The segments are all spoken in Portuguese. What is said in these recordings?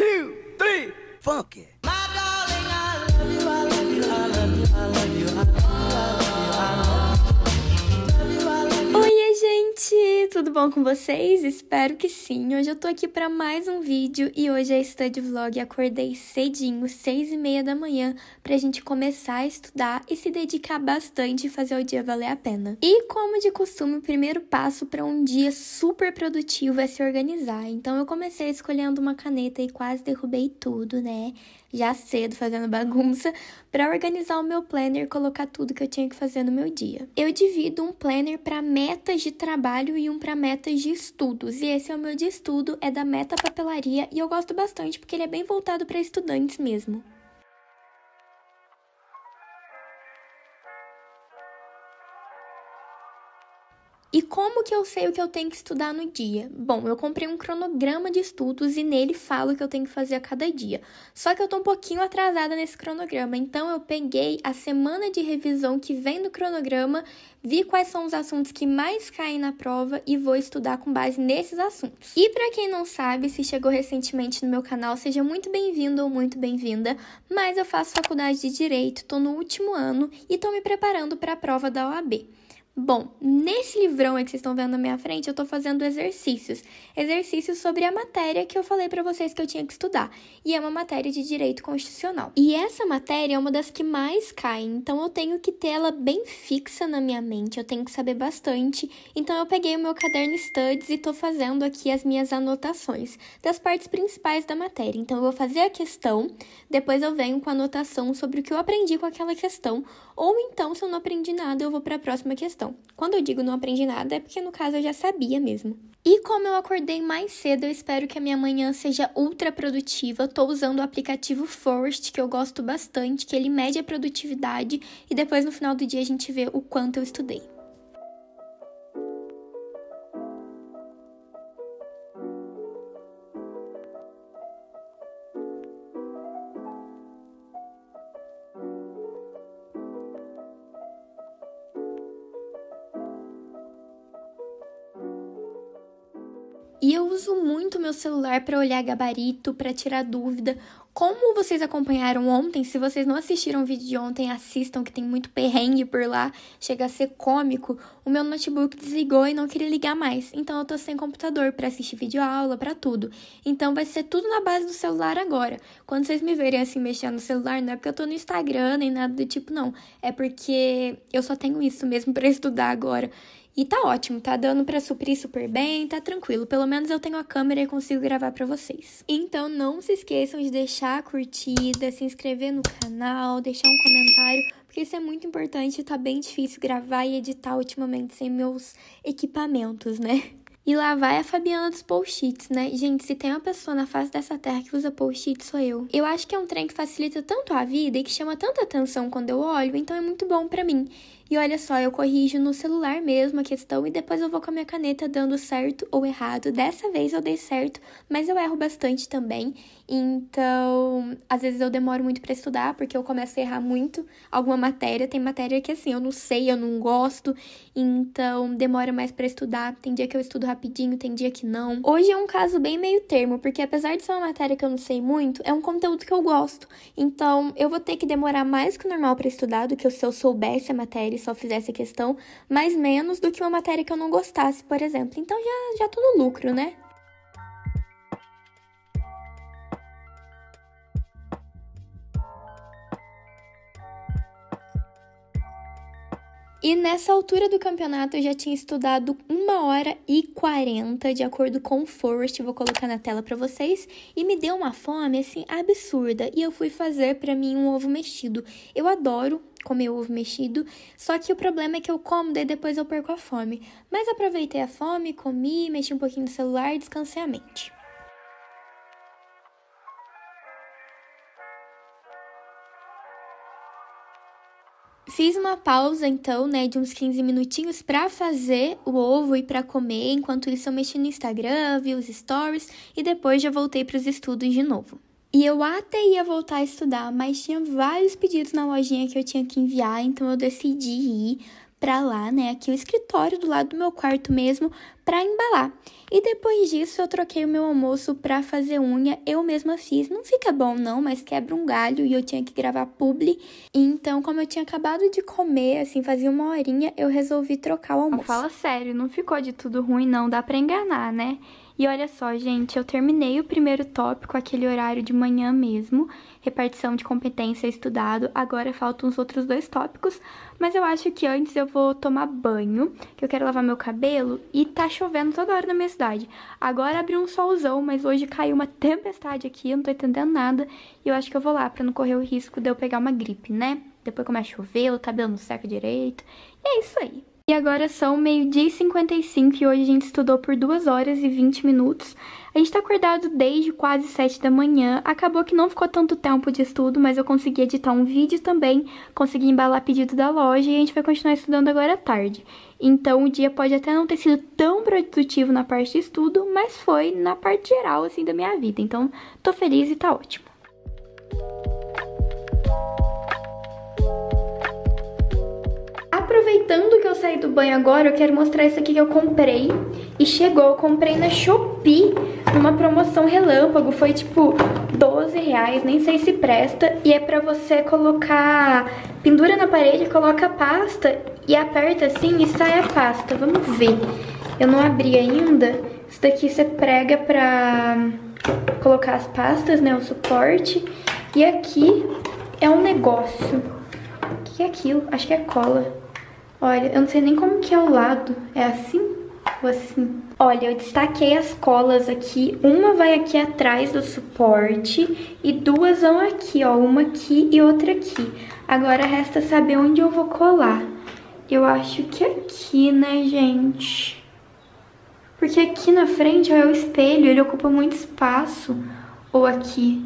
two, three, funky. tudo bom com vocês? Espero que sim. Hoje eu tô aqui para mais um vídeo e hoje é study vlog. Acordei cedinho, seis e meia da manhã, pra gente começar a estudar e se dedicar bastante e fazer o dia valer a pena. E como de costume, o primeiro passo para um dia super produtivo é se organizar. Então eu comecei escolhendo uma caneta e quase derrubei tudo, né? já cedo fazendo bagunça, para organizar o meu planner e colocar tudo que eu tinha que fazer no meu dia. Eu divido um planner para metas de trabalho e um para metas de estudos. E esse é o meu de estudo, é da Meta Papelaria e eu gosto bastante porque ele é bem voltado para estudantes mesmo. E como que eu sei o que eu tenho que estudar no dia? Bom, eu comprei um cronograma de estudos e nele falo o que eu tenho que fazer a cada dia. Só que eu tô um pouquinho atrasada nesse cronograma, então eu peguei a semana de revisão que vem do cronograma, vi quais são os assuntos que mais caem na prova e vou estudar com base nesses assuntos. E para quem não sabe, se chegou recentemente no meu canal, seja muito bem-vindo ou muito bem-vinda, mas eu faço faculdade de direito, tô no último ano e tô me preparando para a prova da OAB. Bom, nesse livrão aí que vocês estão vendo na minha frente, eu tô fazendo exercícios. Exercícios sobre a matéria que eu falei para vocês que eu tinha que estudar. E é uma matéria de direito constitucional. E essa matéria é uma das que mais cai, então eu tenho que ter ela bem fixa na minha mente, eu tenho que saber bastante. Então eu peguei o meu caderno Studies e tô fazendo aqui as minhas anotações das partes principais da matéria. Então eu vou fazer a questão, depois eu venho com a anotação sobre o que eu aprendi com aquela questão, ou então se eu não aprendi nada, eu vou para a próxima questão. Então, quando eu digo não aprendi nada, é porque no caso eu já sabia mesmo. E como eu acordei mais cedo, eu espero que a minha manhã seja ultra produtiva. Eu tô usando o aplicativo Forest, que eu gosto bastante, que ele mede a produtividade e depois no final do dia a gente vê o quanto eu estudei. muito meu celular para olhar gabarito, para tirar dúvida. Como vocês acompanharam ontem, se vocês não assistiram o vídeo de ontem, assistam, que tem muito perrengue por lá, chega a ser cômico. O meu notebook desligou e não queria ligar mais, então eu tô sem computador para assistir vídeo aula, para tudo. Então vai ser tudo na base do celular agora. Quando vocês me verem assim mexendo no celular, não é porque eu tô no Instagram nem nada do tipo, não. É porque eu só tenho isso mesmo para estudar agora. E tá ótimo, tá dando para suprir super bem, tá tranquilo. Pelo menos eu tenho a câmera e consigo gravar para vocês. Então não se esqueçam de deixar a curtida, se inscrever no canal, deixar um comentário, porque isso é muito importante. Tá bem difícil gravar e editar ultimamente sem meus equipamentos, né? E lá vai a Fabiana dos post-its, né? Gente, se tem uma pessoa na face dessa terra que usa post-it, sou eu. Eu acho que é um trem que facilita tanto a vida e que chama tanta atenção quando eu olho, então é muito bom para mim. E olha só, eu corrijo no celular mesmo a questão e depois eu vou com a minha caneta dando certo ou errado. Dessa vez eu dei certo, mas eu erro bastante também. Então, às vezes eu demoro muito para estudar porque eu começo a errar muito alguma matéria. Tem matéria que assim, eu não sei, eu não gosto. Então, demora mais para estudar. Tem dia que eu estudo rapidinho, tem dia que não. Hoje é um caso bem meio termo, porque apesar de ser uma matéria que eu não sei muito, é um conteúdo que eu gosto. Então, eu vou ter que demorar mais que o normal para estudar do que se eu soubesse a matéria só fizesse questão mais menos do que uma matéria que eu não gostasse, por exemplo. Então já, já tô no lucro, né? E nessa altura do campeonato eu já tinha estudado 1 hora e 40, de acordo com o Forest, vou colocar na tela para vocês, e me deu uma fome assim absurda, e eu fui fazer para mim um ovo mexido. Eu adoro comer ovo mexido, só que o problema é que eu como daí depois eu perco a fome. Mas aproveitei a fome, comi, mexi um pouquinho no celular e descansei a mente. Fiz uma pausa então, né, de uns 15 minutinhos para fazer o ovo e para comer. Enquanto isso, eu mexi no Instagram, vi os stories e depois já voltei para os estudos de novo. E eu até ia voltar a estudar, mas tinha vários pedidos na lojinha que eu tinha que enviar, então eu decidi ir, para lá, né, aqui o escritório do lado do meu quarto mesmo, para embalar. E depois disso eu troquei o meu almoço para fazer unha, eu mesma fiz. Não fica bom não, mas quebra um galho e eu tinha que gravar publi. Então, como eu tinha acabado de comer, assim, fazia uma horinha, eu resolvi trocar o ah, almoço. Fala sério, não ficou de tudo ruim não, dá para enganar, né? E olha só, gente, eu terminei o primeiro tópico, aquele horário de manhã mesmo, repartição de competência estudado. Agora faltam os outros dois tópicos, mas eu acho que antes eu vou tomar banho, que eu quero lavar meu cabelo e tá chovendo toda hora na minha cidade. Agora abriu um solzão, mas hoje caiu uma tempestade aqui, eu não tô entendendo nada, e eu acho que eu vou lá para não correr o risco de eu pegar uma gripe, né? Depois começa a chover, o cabelo não seca direito. E é isso aí. E agora são meio-dia e 55 e hoje a gente estudou por 2 horas e 20 minutos. A gente tá acordado desde quase 7 da manhã. Acabou que não ficou tanto tempo de estudo, mas eu consegui editar um vídeo também, consegui embalar pedido da loja e a gente vai continuar estudando agora à tarde. Então o dia pode até não ter sido tão produtivo na parte de estudo, mas foi na parte geral assim da minha vida. Então tô feliz e tá ótimo. aproveitando que eu saí do banho agora, eu quero mostrar isso aqui que eu comprei. E chegou, eu comprei na Shopee, numa promoção relâmpago. Foi tipo 12 reais, nem sei se presta. E é pra você colocar... Pendura na parede, coloca a pasta e aperta assim e sai a pasta. Vamos ver. Eu não abri ainda. Isso daqui você prega pra colocar as pastas, né, o suporte. E aqui é um negócio. O que é aquilo? Acho que é cola. Olha, eu não sei nem como que é o lado. É assim ou assim? Olha, eu destaquei as colas aqui. Uma vai aqui atrás do suporte e duas vão aqui, ó. Uma aqui e outra aqui. Agora resta saber onde eu vou colar. Eu acho que aqui, né, gente? Porque aqui na frente, ó, é o espelho, ele ocupa muito espaço. Ou aqui.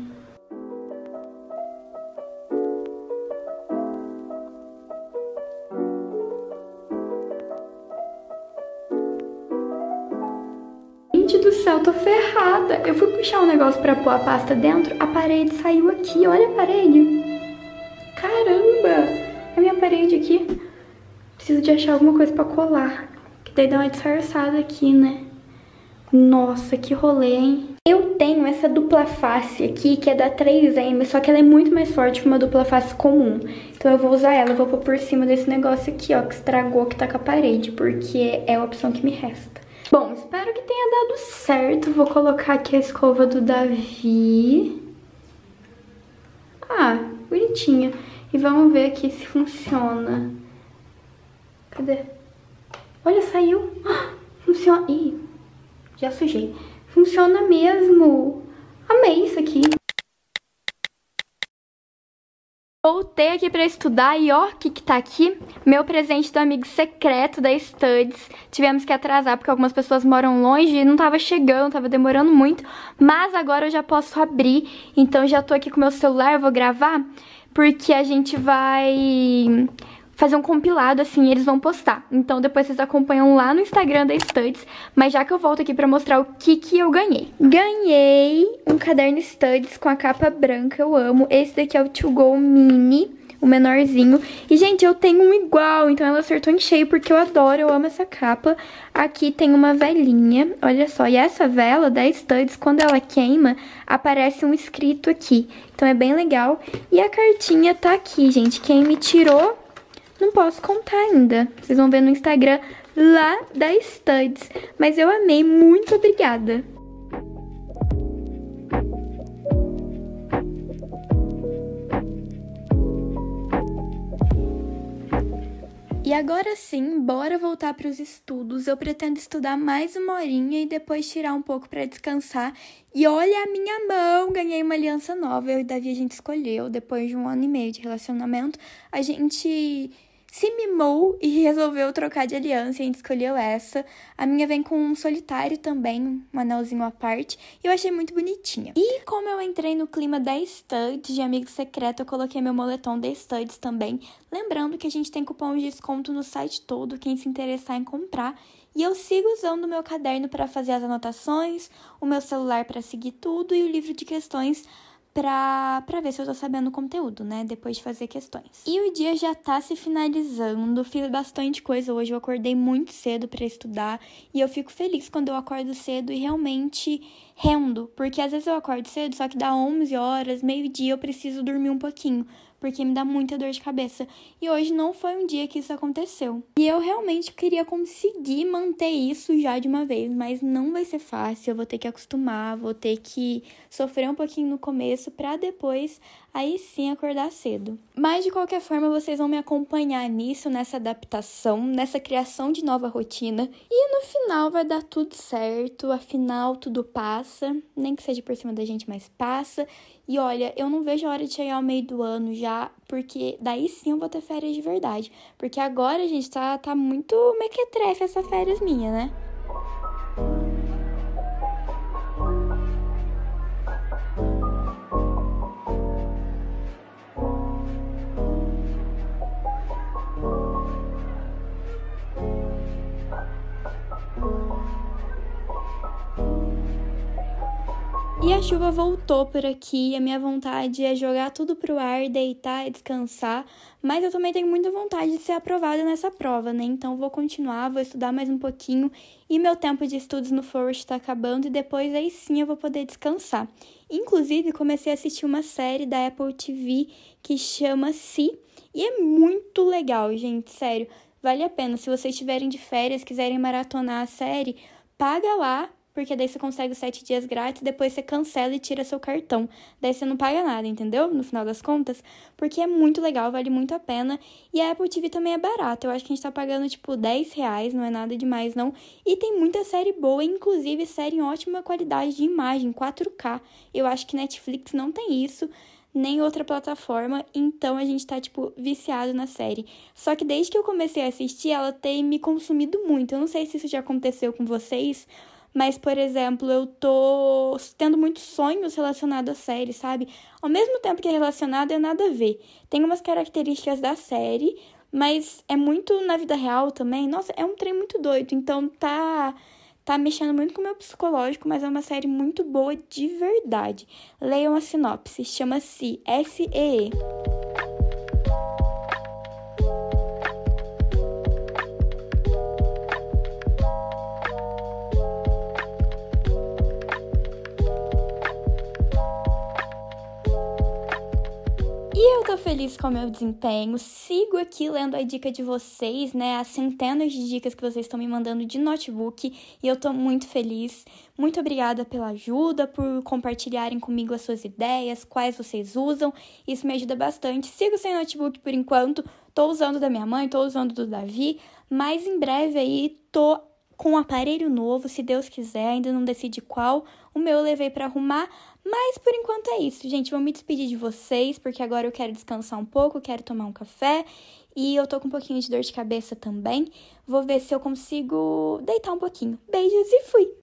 Eu fui puxar um negócio para pôr a pasta dentro, a parede saiu aqui. Olha a parede. Caramba! A minha parede aqui. Preciso de achar alguma coisa para colar. Que daí dá uma disfarçada aqui, né? Nossa, que rolê, hein? Eu tenho essa dupla face aqui, que é da 3M, só que ela é muito mais forte que uma dupla face comum. Então eu vou usar ela, vou pôr por cima desse negócio aqui, ó, que estragou, que tá com a parede, porque é a opção que me resta. Bom, espero que tenha dado certo. Vou colocar aqui a escova do Davi. Ah, bonitinha. E vamos ver aqui se funciona. Cadê? Olha, saiu. Ah, funciona. Ih, já sujei. Funciona mesmo. Amei isso aqui. Voltei aqui para estudar e ó, o que que tá aqui? Meu presente do amigo secreto da Studs. Tivemos que atrasar porque algumas pessoas moram longe e não tava chegando, tava demorando muito. Mas agora eu já posso abrir, então já tô aqui com meu celular, vou gravar. Porque a gente vai fazer um compilado assim e eles vão postar. Então depois vocês acompanham lá no Instagram da Studs, mas já que eu volto aqui pra mostrar o que que eu ganhei. Ganhei um caderno Studs com a capa branca, eu amo. Esse daqui é o To Go Mini, o menorzinho. E, gente, eu tenho um igual, então ela acertou em cheio, porque eu adoro, eu amo essa capa. Aqui tem uma velinha, olha só. E essa vela da Studs, quando ela queima, aparece um escrito aqui. Então é bem legal. E a cartinha tá aqui, gente. Quem me tirou não posso contar ainda. Vocês vão ver no Instagram lá da Studs. Mas eu amei, muito obrigada. E agora sim, bora voltar para os estudos. Eu pretendo estudar mais uma horinha e depois tirar um pouco para descansar. E olha a minha mão, ganhei uma aliança nova. Eu e Davi a gente escolheu depois de um ano e meio de relacionamento. A gente se mimou e resolveu trocar de aliança e gente escolheu essa. A minha vem com um solitário também, um anelzinho à parte, e eu achei muito bonitinha. E como eu entrei no clima da Stud, de amigo secreto, eu coloquei meu moletom da Studs também. Lembrando que a gente tem cupom de desconto no site todo, quem se interessar em comprar. E eu sigo usando o meu caderno para fazer as anotações, o meu celular para seguir tudo e o livro de questões pra, pra ver se eu tô sabendo o conteúdo, né? Depois de fazer questões. E o dia já tá se finalizando, fiz bastante coisa hoje, eu acordei muito cedo para estudar e eu fico feliz quando eu acordo cedo e realmente rendo, porque às vezes eu acordo cedo, só que dá 11 horas, meio-dia eu preciso dormir um pouquinho, porque me dá muita dor de cabeça. E hoje não foi um dia que isso aconteceu. E eu realmente queria conseguir manter isso já de uma vez, mas não vai ser fácil. Eu vou ter que acostumar, vou ter que sofrer um pouquinho no começo para depois aí sim acordar cedo. Mas de qualquer forma, vocês vão me acompanhar nisso, nessa adaptação, nessa criação de nova rotina. E no final vai dar tudo certo, afinal tudo passa, nem que seja por cima da gente, mas passa. E olha, eu não vejo a hora de chegar ao meio do ano já, porque daí sim eu vou ter férias de verdade. Porque agora, gente, tá, tá muito mequetrefe essa férias minha, né? chuva voltou por aqui, a minha vontade é jogar tudo pro ar, deitar e descansar, mas eu também tenho muita vontade de ser aprovada nessa prova, né? Então vou continuar, vou estudar mais um pouquinho e meu tempo de estudos no Forest tá acabando e depois aí sim eu vou poder descansar. Inclusive, comecei a assistir uma série da Apple TV que chama Si e é muito legal, gente, sério. Vale a pena, se vocês estiverem de férias, quiserem maratonar a série, paga lá porque daí você consegue sete dias grátis, depois você cancela e tira seu cartão. Daí você não paga nada, entendeu? No final das contas, porque é muito legal, vale muito a pena. E a Apple TV também é barata, eu acho que a gente tá pagando tipo 10 reais, não é nada demais não. E tem muita série boa, inclusive série em ótima qualidade de imagem, 4K. Eu acho que Netflix não tem isso nem outra plataforma, então a gente tá, tipo, viciado na série. Só que desde que eu comecei a assistir, ela tem me consumido muito. Eu não sei se isso já aconteceu com vocês, mas, por exemplo, eu tô tendo muitos sonhos relacionados à série, sabe? Ao mesmo tempo que é relacionado, é nada a ver. Tem umas características da série, mas é muito na vida real também. Nossa, é um trem muito doido. Então tá tá mexendo muito com o meu psicológico, mas é uma série muito boa de verdade. Leiam a sinopse, chama-se SEE. feliz com o meu desempenho. Sigo aqui lendo a dica de vocês, né? As centenas de dicas que vocês estão me mandando de notebook e eu tô muito feliz. Muito obrigada pela ajuda, por compartilharem comigo as suas ideias, quais vocês usam. Isso me ajuda bastante. Sigo sem notebook por enquanto. Tô usando da minha mãe, tô usando do Davi, mas em breve aí tô com um aparelho novo, se Deus quiser, ainda não decidi qual. O meu eu levei para arrumar, mas por enquanto é isso, gente. Vou me despedir de vocês, porque agora eu quero descansar um pouco, quero tomar um café e eu tô com um pouquinho de dor de cabeça também. Vou ver se eu consigo deitar um pouquinho. Beijos e fui!